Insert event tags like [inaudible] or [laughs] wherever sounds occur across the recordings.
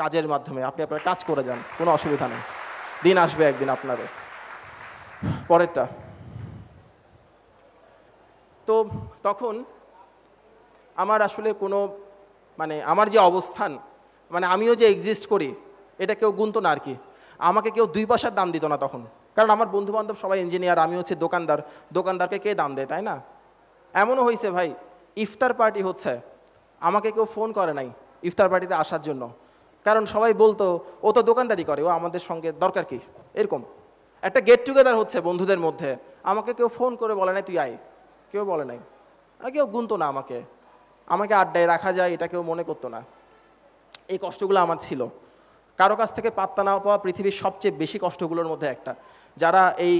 কাজের মাধ্যমে আপনি আপনার কাজ করে যান কোনো অসুবিধা নেই দিন আসবে একদিন আপনারও পরেরটা তো তখন আমার আসলে কোনো মানে আমার যে অবস্থান মানে আমিও যে এক্সিস্ট করি এটা কেউ গুনতো না আর কি আমাকে কেউ দুই পয়সার দাম দিত না তখন কারণ আমার বন্ধুবান্ধব সবাই ইঞ্জিনিয়ার আমি হচ্ছে দোকানদার দোকানদারকে কে দাম দেয় তাই না এমনও হয়েছে ভাই ইফতার পার্টি হচ্ছে আমাকে কেউ ফোন করে নাই ইফতার পার্টিতে আসার জন্য কারণ সবাই বলতো ও তো দোকানদারি করে ও আমাদের সঙ্গে দরকার কি এরকম একটা গেট টুগেদার হচ্ছে বন্ধুদের মধ্যে আমাকে কেউ ফোন করে বলে নাই তুই আয় কেউ বলে নাই কেউ গুনতো না আমাকে আমাকে আড্ডায় রাখা যায় এটা কেউ মনে করতো না এই কষ্টগুলো আমার ছিল কারো কাছ থেকে পাত্তা না পাওয়া পৃথিবীর সবচেয়ে বেশি কষ্টগুলোর মধ্যে একটা যারা এই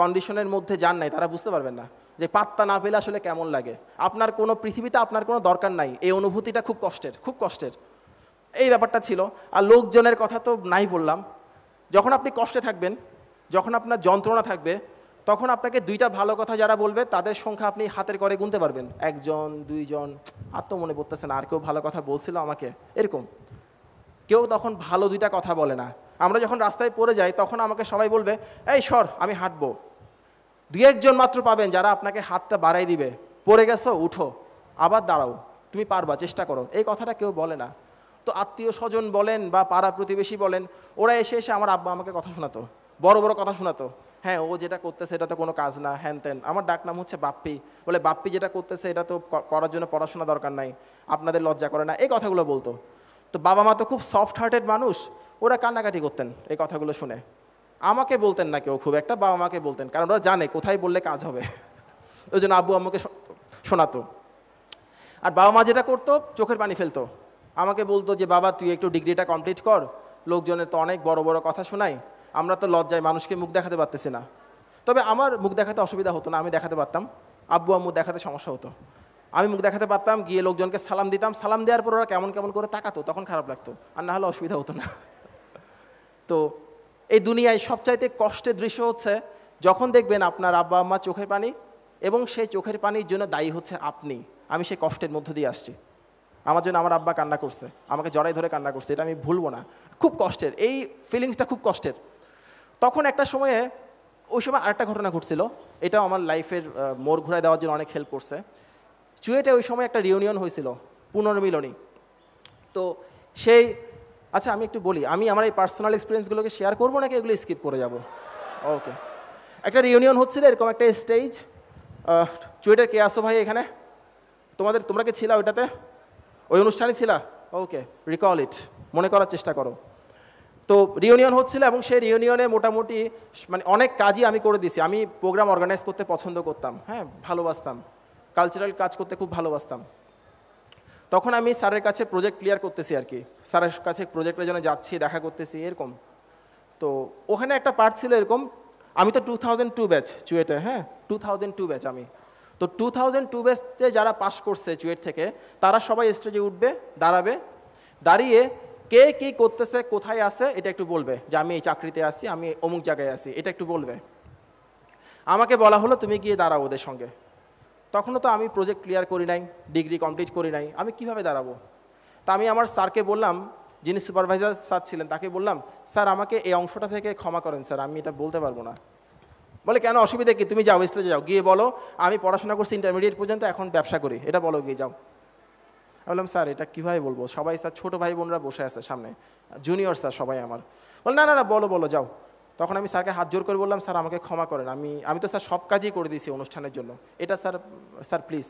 কন্ডিশনের মধ্যে যান নাই তারা বুঝতে পারবেন না যে পাত্তা না পেলে আসলে কেমন লাগে আপনার কোনো পৃথিবীতে আপনার কোনো দরকার নাই এই অনুভূতিটা খুব কষ্টের খুব কষ্টের এই ব্যাপারটা ছিল আর লোকজনের কথা তো নাই বললাম যখন আপনি কষ্টে থাকবেন যখন আপনার যন্ত্রণা থাকবে তখন আপনাকে দুইটা ভালো কথা যারা বলবে তাদের সংখ্যা আপনি হাতের করে গুনতে পারবেন একজন দুইজন আর তো মনে পড়তেছে না আর কেউ ভালো কথা বলছিল আমাকে এরকম কেউ তখন ভালো দুইটা কথা বলে না আমরা যখন রাস্তায় পড়ে যাই তখন আমাকে সবাই বলবে এই সর আমি হাঁটবো দু একজন মাত্র পাবেন যারা আপনাকে হাতটা বাড়াই দিবে পড়ে গেছো উঠো আবার দাঁড়াও তুমি পারবা চেষ্টা করো এই কথাটা কেউ বলে না তো আত্মীয় স্বজন বলেন বা পাড়া প্রতিবেশী বলেন ওরা এসে এসে আমার আব্বা আমাকে কথা শোনাতো বড় বড় কথা শোনাতো হ্যাঁ ও যেটা করতেছে এটা তো কোনো কাজ না হ্যান ত্যান আমার ডাক নাম হচ্ছে বাপ্পি বলে বাপ্পি যেটা করতেছে এটা তো করার জন্য পড়াশোনা দরকার নাই আপনাদের লজ্জা করে না এই কথাগুলো বলতো তো বাবা মা তো খুব সফট হার্টেড মানুষ ওরা কান্নাকাটি করতেন এই কথাগুলো শুনে আমাকে বলতেন না কেউ খুব একটা বাবা মাকে বলতেন কারণ ওরা জানে কোথায় বললে কাজ হবে ওই জন্য আব্বু আম্মুকে শোনাতো আর বাবা মা যেটা করতো চোখের পানি ফেলতো আমাকে বলতো যে বাবা তুই একটু ডিগ্রিটা কমপ্লিট কর লোকজনের তো অনেক বড় বড় কথা শোনাই আমরা তো লজ্জায় মানুষকে মুখ দেখাতে পারতেছি না তবে আমার মুখ দেখাতে অসুবিধা হতো না আমি দেখাতে পারতাম আব্বু আম্মু দেখাতে সমস্যা হতো আমি মুখ দেখাতে পারতাম গিয়ে লোকজনকে সালাম দিতাম সালাম দেওয়ার পর ওরা কেমন কেমন করে তাকাতো তখন খারাপ লাগতো আর না হলে অসুবিধা হতো না তো এই দুনিয়ায় সবচাইতে কষ্টের দৃশ্য হচ্ছে যখন দেখবেন আপনার আব্বা আম্মা চোখের পানি এবং সেই চোখের পানির জন্য দায়ী হচ্ছে আপনি আমি সেই কষ্টের মধ্য দিয়ে আসছি আমার জন্য আমার আব্বা কান্না করছে আমাকে জড়াই ধরে কান্না করছে এটা আমি ভুলবো না খুব কষ্টের এই ফিলিংসটা খুব কষ্টের তখন একটা সময়ে ওই সময় আরেকটা ঘটনা ঘটছিল এটাও আমার লাইফের মোড় ঘুরাই দেওয়ার জন্য অনেক হেল্প করছে চুয়েটে ওই সময় একটা রিউনিয়ন হয়েছিল পুনর্মিলনী তো সেই আচ্ছা আমি একটু বলি আমি আমার এই পার্সোনাল এক্সপিরিয়েন্সগুলোকে শেয়ার করবো নাকি এগুলো স্কিপ করে যাব ওকে একটা রিউনিয়ন হচ্ছিল এরকম একটা স্টেজ চুয়েটার কে আসো ভাই এখানে তোমাদের তোমরা কি ছিল ওইটাতে ওই অনুষ্ঠানে ছিল ওকে রিকল ইট মনে করার চেষ্টা করো তো রিউনিয়ন হচ্ছিল এবং সেই রিউনিয়নে মোটামুটি মানে অনেক কাজই আমি করে দিছি আমি প্রোগ্রাম অর্গানাইজ করতে পছন্দ করতাম হ্যাঁ ভালোবাসতাম কালচারাল কাজ করতে খুব ভালোবাসতাম তখন আমি স্যারের কাছে প্রজেক্ট ক্লিয়ার করতেছি আর কি স্যারের কাছে প্রজেক্টের জন্য যাচ্ছি দেখা করতেছি এরকম তো ওখানে একটা পার্ট ছিল এরকম আমি তো টু থাউজেন্ড টু ব্যাচ চুয়েটে হ্যাঁ টু থাউজেন্ড টু ব্যাচ আমি তো টু থাউজেন্ড টু বেসতে যারা পাশ করছে চুয়েট থেকে তারা সবাই স্টেজে উঠবে দাঁড়াবে দাঁড়িয়ে কে কি করতেছে কোথায় আছে এটা একটু বলবে যে আমি এই চাকরিতে আসি আমি অমুক জায়গায় আসি এটা একটু বলবে আমাকে বলা হলো তুমি গিয়ে দাঁড়াও ওদের সঙ্গে তখনও তো আমি প্রজেক্ট ক্লিয়ার করি নাই ডিগ্রি কমপ্লিট করি নাই আমি কিভাবে দাঁড়াবো তা আমি আমার স্যারকে বললাম যিনি সুপারভাইজার স্যার ছিলেন তাকে বললাম স্যার আমাকে এই অংশটা থেকে ক্ষমা করেন স্যার আমি এটা বলতে পারবো না বলে কেন অসুবিধা কি তুমি যাও স্টেজে যাও গিয়ে বলো আমি পড়াশোনা করছি ইন্টারমিডিয়েট পর্যন্ত এখন ব্যবসা করি এটা বলো গিয়ে যাও বললাম স্যার এটা কীভাবে বলবো সবাই স্যার ছোটো ভাই বোনরা বসে আছে সামনে জুনিয়র স্যার সবাই আমার বল না না না বলো বলো যাও তখন আমি স্যারকে হাত জোর করে বললাম স্যার আমাকে ক্ষমা করেন আমি আমি তো স্যার সব কাজই করে দিয়েছি অনুষ্ঠানের জন্য এটা স্যার স্যার প্লিজ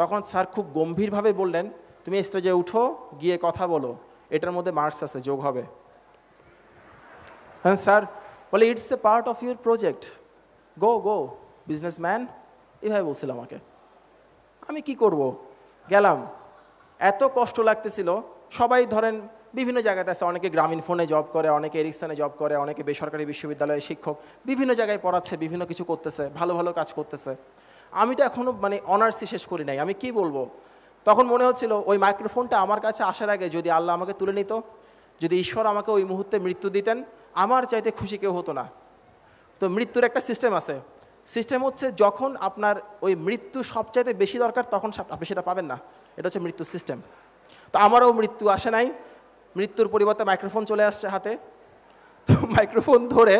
তখন স্যার খুব গম্ভীরভাবে বললেন তুমি স্টেজে উঠো গিয়ে কথা বলো এটার মধ্যে মার্কস আছে যোগ হবে হ্যাঁ স্যার বলে it's a part of your project go go businessman এভাবে বলছিল আমাকে আমি কি করব গেলাম এত কষ্ট লাগতেছিল সবাই ধরেন বিভিন্ন জায়গাতে আছে অনেকে গ্রামীণ ফোনে জব করে অনেকে এরিক্সানে জব করে অনেকে বেসরকারি বিশ্ববিদ্যালয়ে শিক্ষক বিভিন্ন জায়গায় পড়াচ্ছে বিভিন্ন কিছু করতেছে ভালো ভালো কাজ করতেছে আমি তো এখনও মানে অনার্সই শেষ করি নাই আমি কি বলবো তখন মনে হচ্ছিল ওই মাইক্রোফোনটা আমার কাছে আসার আগে যদি আল্লাহ আমাকে তুলে নিত যদি ঈশ্বর আমাকে ওই মুহূর্তে মৃত্যু দিতেন আমার চাইতে খুশি কেউ হতো না তো মৃত্যুর একটা সিস্টেম আছে সিস্টেম হচ্ছে যখন আপনার ওই মৃত্যু সবচাইতে বেশি দরকার তখন আপনি সেটা পাবেন না এটা হচ্ছে মৃত্যু সিস্টেম তো আমারও মৃত্যু আসে নাই মৃত্যুর পরিবর্তে মাইক্রোফোন চলে আসছে হাতে তো মাইক্রোফোন [laughs] ধরে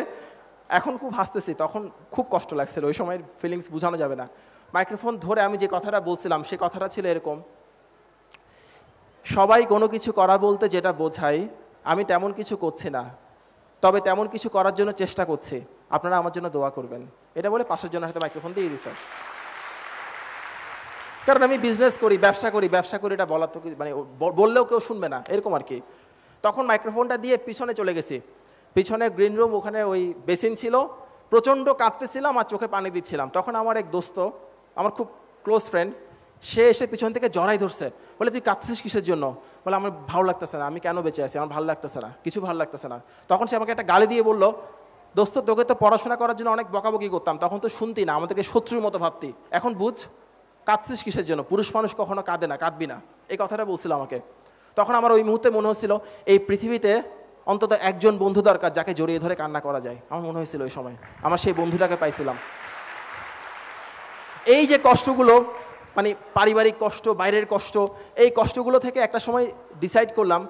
এখন খুব হাসতেছি তখন খুব কষ্ট লাগছিল ওই সময়ের ফিলিংস বোঝানো যাবে না মাইক্রোফোন ধরে আমি যে কথাটা বলছিলাম সে কথাটা ছিল এরকম সবাই কোনো কিছু করা বলতে যেটা বোঝায় আমি তেমন কিছু করছি না তবে তেমন কিছু করার জন্য চেষ্টা করছি আপনারা আমার জন্য দোয়া করবেন এটা বলে পাশের জন্য হয়তো মাইক্রোফোন দিয়ে দিচ্ছেন কারণ আমি বিজনেস করি ব্যবসা করি ব্যবসা করি এটা বলার তো মানে বললেও কেউ শুনবে না এরকম আর কি তখন মাইক্রোফোনটা দিয়ে পিছনে চলে গেছি পিছনে গ্রিন রুম ওখানে ওই বেসিন ছিল প্রচণ্ড কাঁদতেছিলাম আর চোখে পানি দিচ্ছিলাম তখন আমার এক দোস্ত আমার খুব ক্লোজ ফ্রেন্ড সে এসে পিছন থেকে জড়াই ধরছে বলে তুই কাঁদছিস কিসের জন্য বলে আমার ভালো লাগতেছে না আমি কেন বেঁচে আছি আমার ভালো লাগতেছে না কিছু ভালো লাগতেছে না তখন সে আমাকে একটা গালি দিয়ে বললো দোস্ত তোকে তো পড়াশোনা করার জন্য অনেক বকাবকি করতাম তখন তো শুনতি না আমাদেরকে শত্রুর মতো ভাবতি এখন বুঝ কাঁদছিস কিসের জন্য পুরুষ মানুষ কখনো কাঁদে না কাঁদবি না এই কথাটা বলছিল আমাকে তখন আমার ওই মুহূর্তে মনে হচ্ছিল এই পৃথিবীতে অন্তত একজন বন্ধু দরকার যাকে জড়িয়ে ধরে কান্না করা যায় আমার মনে হয়েছিল ওই সময় আমার সেই বন্ধুটাকে পাইছিলাম এই যে কষ্টগুলো মানে পারিবারিক কষ্ট বাইরের কষ্ট এই কষ্টগুলো থেকে একটা সময় ডিসাইড করলাম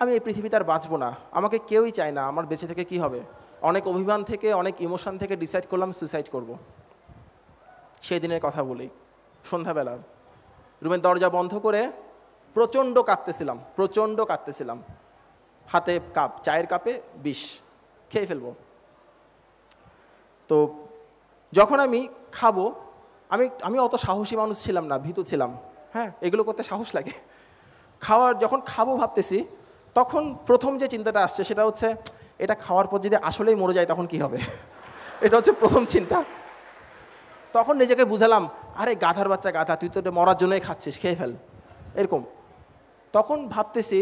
আমি এই পৃথিবীতে আর বাঁচবো না আমাকে কেউই চায় না আমার বেঁচে থেকে কি হবে অনেক অভিমান থেকে অনেক ইমোশন থেকে ডিসাইড করলাম সুইসাইড করব। সেই দিনের কথা বলি সন্ধ্যাবেলা রুমের দরজা বন্ধ করে প্রচণ্ড কাঁপতেছিলাম প্রচণ্ড কাঁপতেছিলাম হাতে কাপ চায়ের কাপে বিষ খেয়ে ফেলবো তো যখন আমি খাবো আমি আমি অত সাহসী মানুষ ছিলাম না ভীতু ছিলাম হ্যাঁ এগুলো করতে সাহস লাগে খাওয়ার যখন খাবো ভাবতেছি তখন প্রথম যে চিন্তাটা আসছে সেটা হচ্ছে এটা খাওয়ার পর যদি আসলেই মরে যায় তখন কি হবে এটা হচ্ছে প্রথম চিন্তা তখন নিজেকে বুঝালাম আরে গাধার বাচ্চা গাধা তুই তো এটা মরার জন্যই খাচ্ছিস খেয়ে ফেল এরকম তখন ভাবতেছি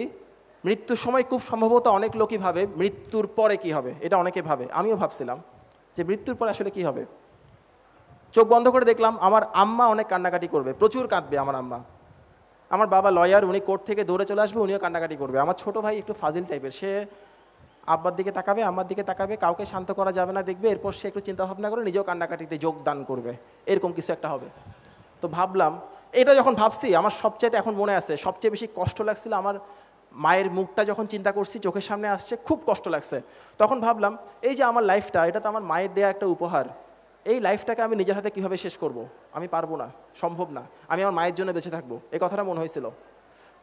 মৃত্যুর সময় খুব সম্ভবত অনেক লোকই ভাবে মৃত্যুর পরে কি হবে এটা অনেকে ভাবে আমিও ভাবছিলাম যে মৃত্যুর পরে আসলে কি হবে চোখ বন্ধ করে দেখলাম আমার আম্মা অনেক কান্নাকাটি করবে প্রচুর কাঁদবে আমার আম্মা আমার বাবা লয়ার উনি কোর্ট থেকে দৌড়ে চলে আসবে উনিও কান্নাকাটি করবে আমার ছোট ভাই একটু ফাজিল টাইপের সে আব্বার দিকে তাকাবে আমার দিকে তাকাবে কাউকে শান্ত করা যাবে না দেখবে এরপর সে একটু চিন্তাভাবনা করে নিজেও কান্নাকাটিতে যোগদান করবে এরকম কিছু একটা হবে তো ভাবলাম এটা যখন ভাবছি আমার সবচেয়ে এখন মনে আছে সবচেয়ে বেশি কষ্ট লাগছিল আমার মায়ের মুখটা যখন চিন্তা করছি চোখের সামনে আসছে খুব কষ্ট লাগছে তখন ভাবলাম এই যে আমার লাইফটা এটা তো আমার মায়ের দেয়া একটা উপহার এই লাইফটাকে আমি নিজের হাতে কীভাবে শেষ করব আমি পারবো না সম্ভব না আমি আমার মায়ের জন্য বেঁচে থাকবো এই কথাটা মনে হয়েছিল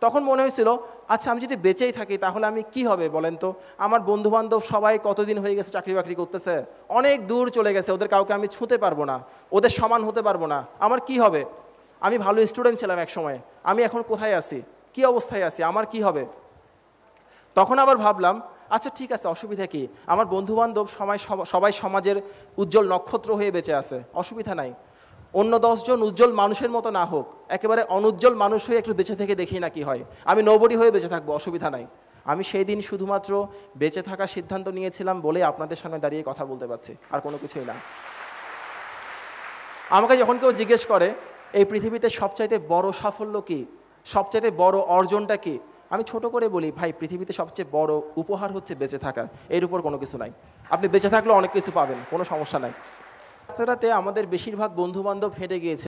তখন মনে হয়েছিল আচ্ছা আমি যদি বেঁচেই থাকি তাহলে আমি কি হবে বলেন তো আমার বন্ধুবান্ধব সবাই কতদিন হয়ে গেছে চাকরি বাকরি করতেছে অনেক দূর চলে গেছে ওদের কাউকে আমি ছুঁতে পারবো না ওদের সমান হতে পারবো না আমার কি হবে আমি ভালো স্টুডেন্ট ছিলাম এক সময় আমি এখন কোথায় আছি কি অবস্থায় আছি আমার কি হবে তখন আবার ভাবলাম আচ্ছা ঠিক আছে অসুবিধা কি আমার বন্ধুবান্ধব সবাই সবাই সমাজের উজ্জ্বল নক্ষত্র হয়ে বেঁচে আছে অসুবিধা নাই অন্য দশজন উজ্জ্বল মানুষের মতো না হোক একেবারে অনুজ্জ্বল মানুষ হয়ে একটু বেঁচে থেকে দেখি না কি হয় আমি নবরী হয়ে বেঁচে থাকবো অসুবিধা নাই আমি সেই দিন শুধুমাত্র বেঁচে থাকার সিদ্ধান্ত নিয়েছিলাম বলে আপনাদের সামনে দাঁড়িয়ে কথা বলতে পারছি আর কোনো কিছুই না আমাকে যখন কেউ জিজ্ঞেস করে এই পৃথিবীতে সবচাইতে বড় সাফল্য কি সবচাইতে বড় অর্জনটা কি আমি ছোট করে বলি ভাই পৃথিবীতে সবচেয়ে বড় উপহার হচ্ছে বেঁচে থাকা এর উপর কোনো কিছু নাই আপনি বেঁচে থাকলে অনেক কিছু পাবেন কোনো সমস্যা নাই রাস্তাটাতে আমাদের বেশিরভাগ বন্ধুবান্ধব হেঁটে গিয়েছে